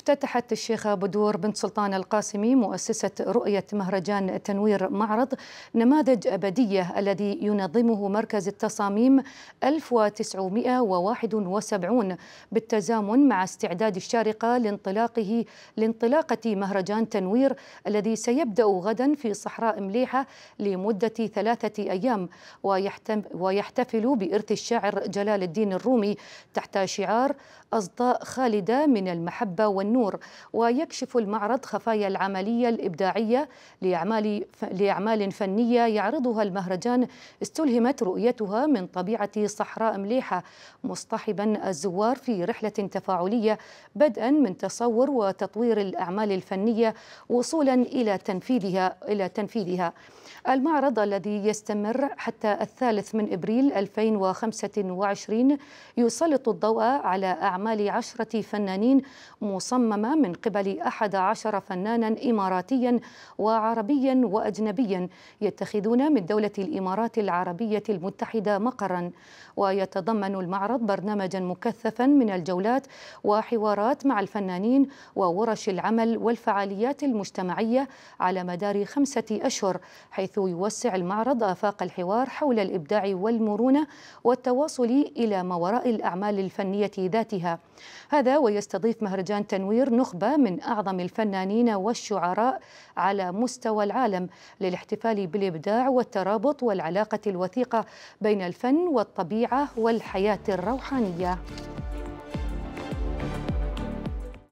افتتحت الشيخة بدور بنت سلطان القاسمي مؤسسة رؤية مهرجان تنوير معرض نماذج أبدية الذي ينظمه مركز التصاميم 1971 بالتزامن مع استعداد الشارقة لانطلاقه لانطلاقة مهرجان تنوير الذي سيبدأ غدا في صحراء مليحة لمدة ثلاثة أيام ويحتفل بإرث الشاعر جلال الدين الرومي تحت شعار أصداء خالدة من المحبة والنسبة النور ويكشف المعرض خفايا العملية الإبداعية لأعمال, لأعمال فنية يعرضها المهرجان استلهمت رؤيتها من طبيعة صحراء مليحة مصطحبا الزوار في رحلة تفاعلية بدءا من تصور وتطوير الأعمال الفنية وصولا إلى تنفيذها إلى تنفيذها المعرض الذي يستمر حتى الثالث من إبريل 2025 يسلط الضوء على أعمال عشرة فنانين مصممين مصممة من قبل أحد عشر فنانا إماراتيا وعربيا وأجنبيا يتخذون من دولة الإمارات العربية المتحدة مقرا ويتضمن المعرض برنامجا مكثفا من الجولات وحوارات مع الفنانين وورش العمل والفعاليات المجتمعية على مدار خمسة أشهر حيث يوسع المعرض آفاق الحوار حول الإبداع والمرونة والتواصل إلى ما وراء الأعمال الفنية ذاتها هذا ويستضيف مهرجان تنوير تنوير نخبة من أعظم الفنانين والشعراء على مستوى العالم للاحتفال بالإبداع والترابط والعلاقة الوثيقة بين الفن والطبيعة والحياة الروحانية